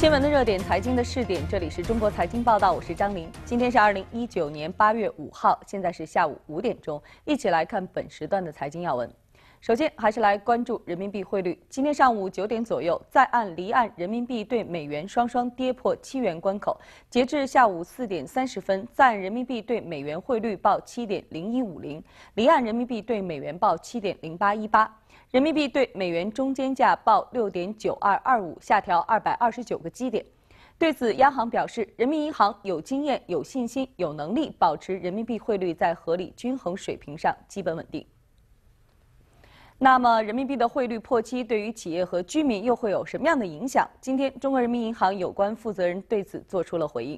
新闻的热点，财经的试点，这里是中国财经报道，我是张琳。今天是二零一九年八月五号，现在是下午五点钟，一起来看本时段的财经要闻。首先，还是来关注人民币汇率。今天上午九点左右，在岸离岸人民币对美元双双跌破七元关口。截至下午四点三十分，在岸人民币对美元汇率报七点零一五零，离岸人民币对美元报七点零八一八。人民币对美元中间价报六点九二二五，下调二百二十九个基点。对此，央行表示，人民银行有经验、有信心、有能力保持人民币汇率在合理均衡水平上基本稳定。那么，人民币的汇率破七对于企业和居民又会有什么样的影响？今天，中国人民银行有关负责人对此做出了回应。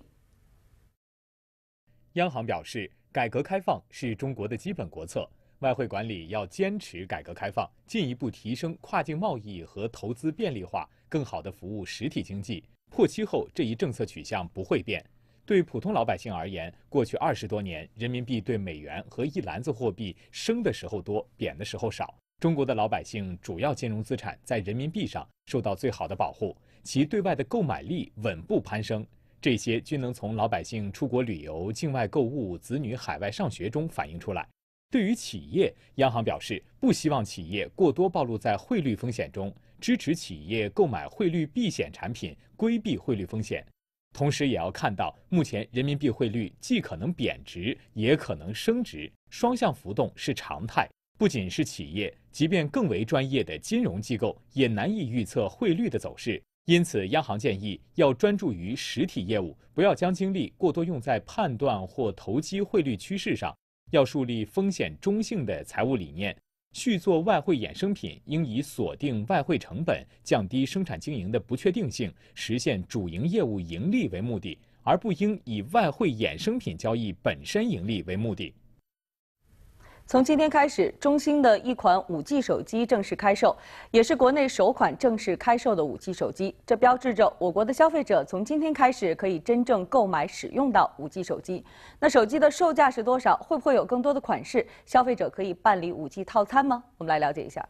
央行表示，改革开放是中国的基本国策。外汇管理要坚持改革开放，进一步提升跨境贸易和投资便利化，更好地服务实体经济。破期后，这一政策取向不会变。对普通老百姓而言，过去二十多年，人民币对美元和一篮子货币升的时候多，贬的时候少。中国的老百姓主要金融资产在人民币上受到最好的保护，其对外的购买力稳步攀升。这些均能从老百姓出国旅游、境外购物、子女海外上学中反映出来。对于企业，央行表示不希望企业过多暴露在汇率风险中，支持企业购买汇率避险产品规避汇率风险。同时，也要看到，目前人民币汇率既可能贬值，也可能升值，双向浮动是常态。不仅是企业，即便更为专业的金融机构，也难以预测汇率的走势。因此，央行建议要专注于实体业务，不要将精力过多用在判断或投机汇率趋势上。要树立风险中性的财务理念，续做外汇衍生品应以锁定外汇成本、降低生产经营的不确定性、实现主营业务盈利为目的，而不应以外汇衍生品交易本身盈利为目的。从今天开始，中兴的一款 5G 手机正式开售，也是国内首款正式开售的 5G 手机。这标志着我国的消费者从今天开始可以真正购买使用到 5G 手机。那手机的售价是多少？会不会有更多的款式？消费者可以办理 5G 套餐吗？我们来了解一下。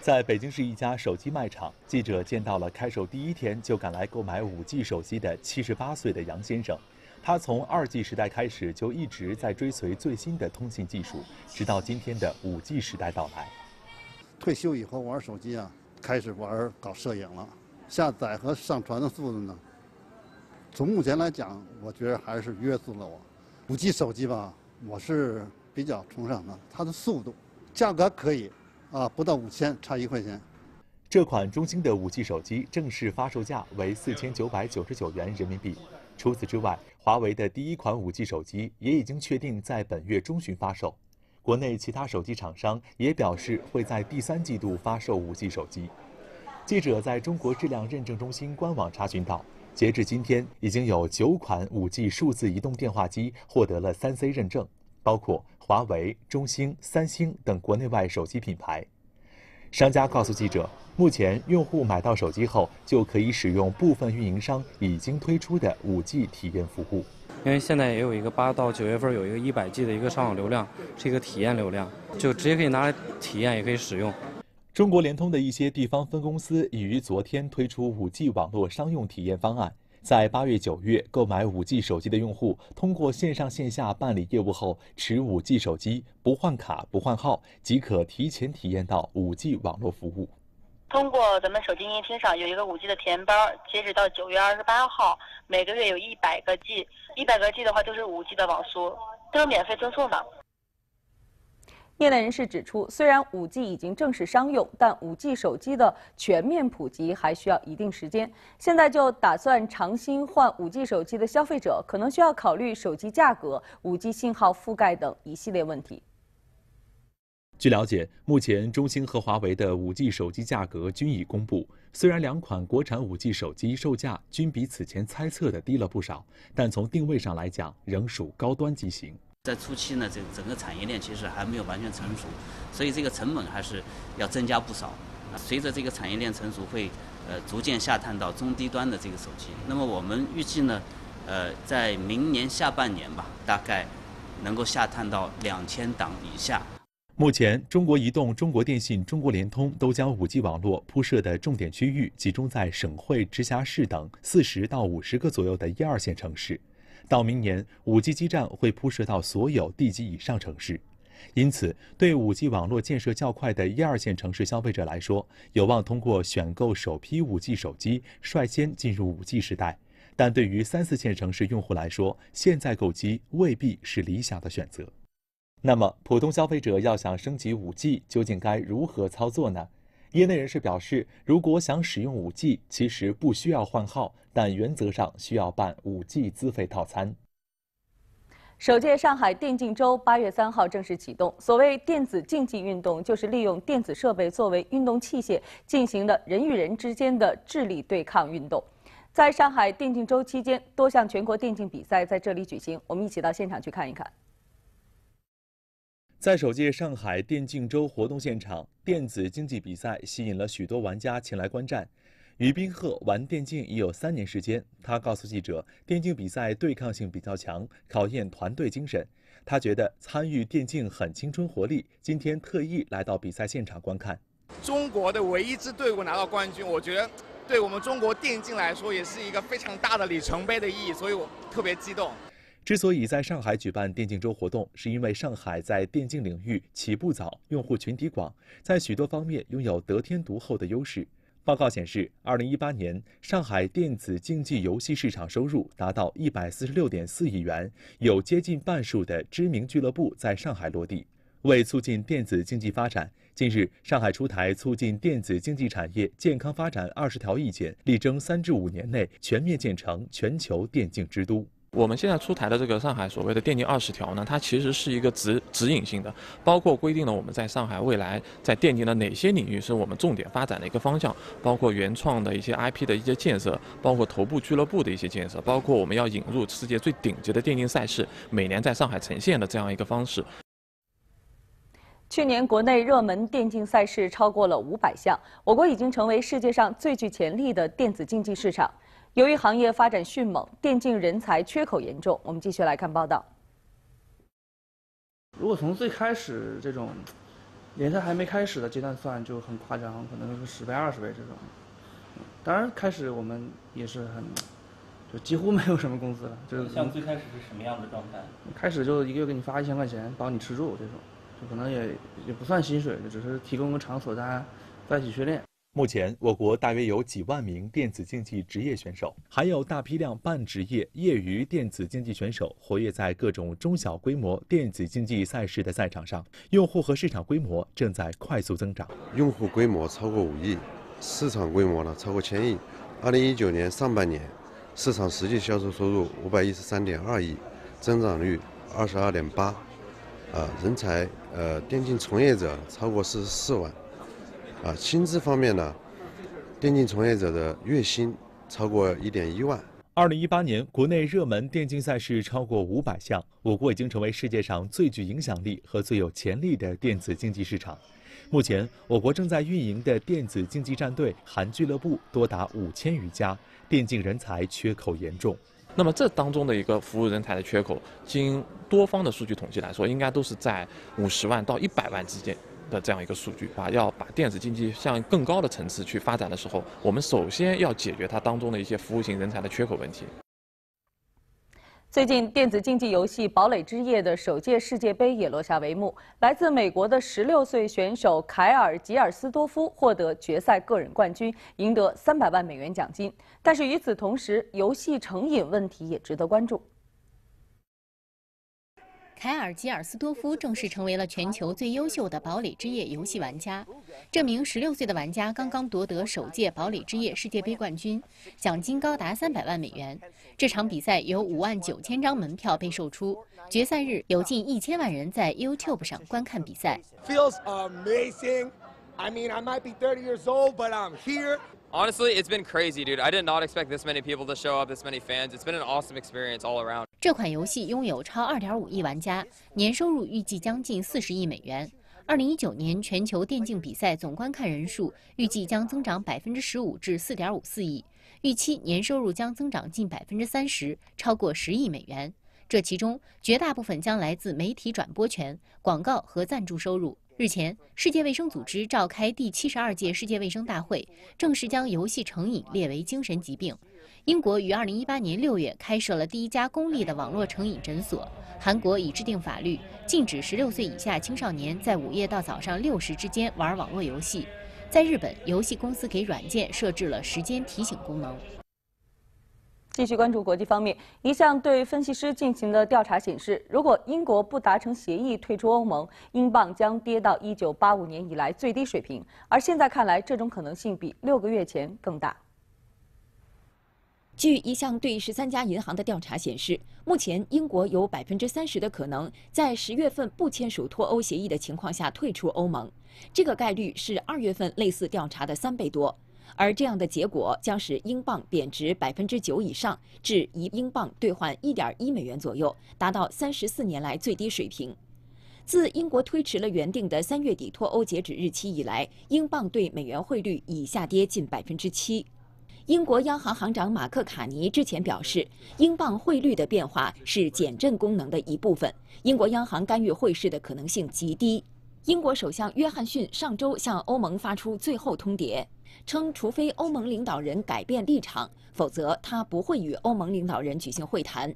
在北京市一家手机卖场，记者见到了开售第一天就赶来购买 5G 手机的78岁的杨先生。它从二 G 时代开始就一直在追随最新的通信技术，直到今天的五 G 时代到来。退休以后玩手机啊，开始玩搞摄影了。下载和上传的速度呢，从目前来讲，我觉得还是约束了我。五 G 手机吧，我是比较崇尚的，它的速度，价格可以，啊，不到五千，差一块钱。这款中兴的五 G 手机正式发售价为四千九百九十九元人民币。除此之外，华为的第一款 5G 手机也已经确定在本月中旬发售。国内其他手机厂商也表示会在第三季度发售 5G 手机。记者在中国质量认证中心官网查询到，截至今天，已经有九款 5G 数字移动电话机获得了 3C 认证，包括华为、中兴、三星等国内外手机品牌。商家告诉记者，目前用户买到手机后就可以使用部分运营商已经推出的 5G 体验服务。因为现在也有一个八到九月份有一个 100G 的一个上网流量，是一个体验流量，就直接可以拿来体验，也可以使用。中国联通的一些地方分公司已于昨天推出 5G 网络商用体验方案。在八月、九月购买 5G 手机的用户，通过线上线下办理业务后，持 5G 手机不换卡、不换号，即可提前体验到 5G 网络服务。通过咱们手机营业厅上有一个 5G 的体验包，截止到九月二十八号，每个月有一百个 G，一百个 G 的话就是 5G 的网速，都是免费赠送的。业内人士指出，虽然五 G 已经正式商用，但五 G 手机的全面普及还需要一定时间。现在就打算尝新换五 G 手机的消费者，可能需要考虑手机价格、五 G 信号覆盖等一系列问题。据了解，目前中兴和华为的五 G 手机价格均已公布。虽然两款国产五 G 手机售价均比此前猜测的低了不少，但从定位上来讲，仍属高端机型。在初期呢，这整个产业链其实还没有完全成熟，所以这个成本还是要增加不少。随着这个产业链成熟，会呃逐渐下探到中低端的这个手机。那么我们预计呢，呃，在明年下半年吧，大概能够下探到两千档以下。目前，中国移动、中国电信、中国联通都将 5G 网络铺设的重点区域集中在省会、直辖市等四十到五十个左右的一二线城市。到明年，5G 基站会铺设到所有地级以上城市，因此对 5G 网络建设较快的一二线城市消费者来说，有望通过选购首批 5G 手机，率先进入 5G 时代。但对于三四线城市用户来说，现在购机未必是理想的选择。那么，普通消费者要想升级 5G，究竟该如何操作呢？业内人士表示，如果想使用 5G，其实不需要换号，但原则上需要办 5G 资费套餐。首届上海电竞周八月三号正式启动。所谓电子竞技运动，就是利用电子设备作为运动器械进行的人与人之间的智力对抗运动。在上海电竞周期间，多项全国电竞比赛在这里举行。我们一起到现场去看一看。在首届上海电竞周活动现场，电子竞技比赛吸引了许多玩家前来观战。于斌鹤玩电竞已有三年时间，他告诉记者，电竞比赛对抗性比较强，考验团队精神。他觉得参与电竞很青春活力，今天特意来到比赛现场观看。中国的唯一一支队伍拿到冠军，我觉得对我们中国电竞来说也是一个非常大的里程碑的意义，所以我特别激动。之所以在上海举办电竞周活动，是因为上海在电竞领域起步早，用户群体广，在许多方面拥有得天独厚的优势。报告显示，二零一八年上海电子竞技游戏市场收入达到一百四十六点四亿元，有接近半数的知名俱乐部在上海落地。为促进电子经济发展，近日上海出台《促进电子竞技产业健康发展二十条意见》，力争三至五年内全面建成全球电竞之都。我们现在出台的这个上海所谓的电竞二十条呢，它其实是一个指指引性的，包括规定了我们在上海未来在电竞的哪些领域是我们重点发展的一个方向，包括原创的一些 IP 的一些建设，包括头部俱乐部的一些建设，包括我们要引入世界最顶级的电竞赛事每年在上海呈现的这样一个方式。去年国内热门电竞赛事超过了五百项，我国已经成为世界上最具潜力的电子竞技市场。由于行业发展迅猛，电竞人才缺口严重。我们继续来看报道。如果从最开始这种联赛还没开始的阶段算，就很夸张，可能是十倍、二十倍这种。当然，开始我们也是很，就几乎没有什么工资了。就是像最开始是什么样的状态？开始就一个月给你发一千块钱，包你吃住这种，就可能也也不算薪水，就只是提供个场所大家在一起训练。目前，我国大约有几万名电子竞技职业选手，还有大批量半职业、业余电子竞技选手活跃在各种中小规模电子竞技赛事的赛场上。用户和市场规模正在快速增长。用户规模超过五亿，市场规模呢超过千亿。二零一九年上半年，市场实际销售收入五百一十三点二亿，增长率二十二点八。啊，人才呃，电竞从业者超过四十四万。啊，薪资方面呢，电竞从业者的月薪超过一点一万。二零一八年，国内热门电竞赛事超过五百项，我国已经成为世界上最具影响力和最有潜力的电子竞技市场。目前，我国正在运营的电子竞技战队、含俱乐部多达五千余家，电竞人才缺口严重。那么，这当中的一个服务人才的缺口，经多方的数据统计来说，应该都是在五十万到一百万之间。的这样一个数据啊，要把电子竞技向更高的层次去发展的时候，我们首先要解决它当中的一些服务型人才的缺口问题。最近，电子竞技游戏《堡垒之夜》的首届世界杯也落下帷幕，来自美国的十六岁选手凯尔·吉尔斯多夫获得决赛个人冠军，赢得三百万美元奖金。但是与此同时，游戏成瘾问题也值得关注。凯尔·吉尔斯多夫正式成为了全球最优秀的《堡垒之夜》游戏玩家。这名16岁的玩家刚刚夺得首届《堡垒之夜》世界杯冠军，奖金高达300万美元。这场比赛有5万9千张门票被售出，决赛日有近1000万人在 YouTube 上观看比赛。Honestly, it's been crazy, dude. I did not expect this many people to show up, this many fans. It's been an awesome experience all around. 这款游戏拥有超2.5亿玩家，年收入预计将近40亿美元。二零一九年全球电竞比赛总观看人数预计将增长百分之十五至四点五四亿，预期年收入将增长近百分之三十，超过十亿美元。这其中绝大部分将来自媒体转播权、广告和赞助收入。日前，世界卫生组织召开第七十二届世界卫生大会，正式将游戏成瘾列为精神疾病。英国于二零一八年六月开设了第一家公立的网络成瘾诊所。韩国已制定法律，禁止十六岁以下青少年在午夜到早上六时之间玩网络游戏。在日本，游戏公司给软件设置了时间提醒功能。继续关注国际方面，一项对分析师进行的调查显示，如果英国不达成协议退出欧盟，英镑将跌到一九八五年以来最低水平。而现在看来，这种可能性比六个月前更大。据一项对十三家银行的调查显示，目前英国有百分之三十的可能在十月份不签署脱欧协议的情况下退出欧盟，这个概率是二月份类似调查的三倍多。而这样的结果将使英镑贬值百分之九以上，至一英镑兑换一点一美元左右，达到三十四年来最低水平。自英国推迟了原定的三月底脱欧截止日期以来，英镑对美元汇率已下跌近百分之七。英国央行行长马克·卡尼之前表示，英镑汇率的变化是减震功能的一部分，英国央行干预汇市的可能性极低。英国首相约翰逊上周向欧盟发出最后通牒，称除非欧盟领导人改变立场，否则他不会与欧盟领导人举行会谈。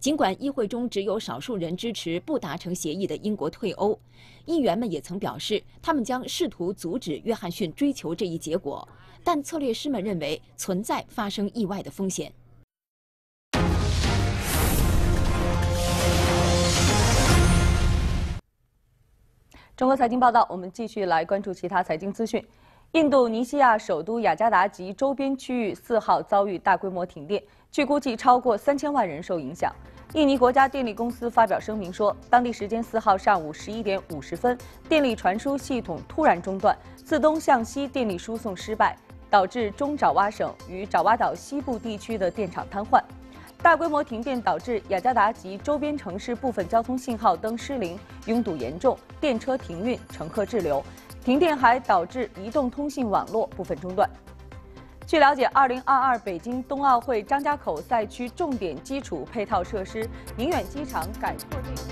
尽管议会中只有少数人支持不达成协议的英国退欧，议员们也曾表示他们将试图阻止约翰逊追求这一结果，但策略师们认为存在发生意外的风险。中国财经报道，我们继续来关注其他财经资讯。印度尼西亚首都雅加达及周边区域四号遭遇大规模停电，据估计超过三千万人受影响。印尼国家电力公司发表声明说，当地时间四号上午十一点五十分，电力传输系统突然中断，自东向西电力输送失败，导致中爪哇省与爪哇岛西部地区的电厂瘫痪。大规模停电导致雅加达及周边城市部分交通信号灯失灵，拥堵严重，电车停运，乘客滞留。停电还导致移动通信网络部分中断。据了解，二零二二北京冬奥会张家口赛区重点基础配套设施，宁远机场改扩建。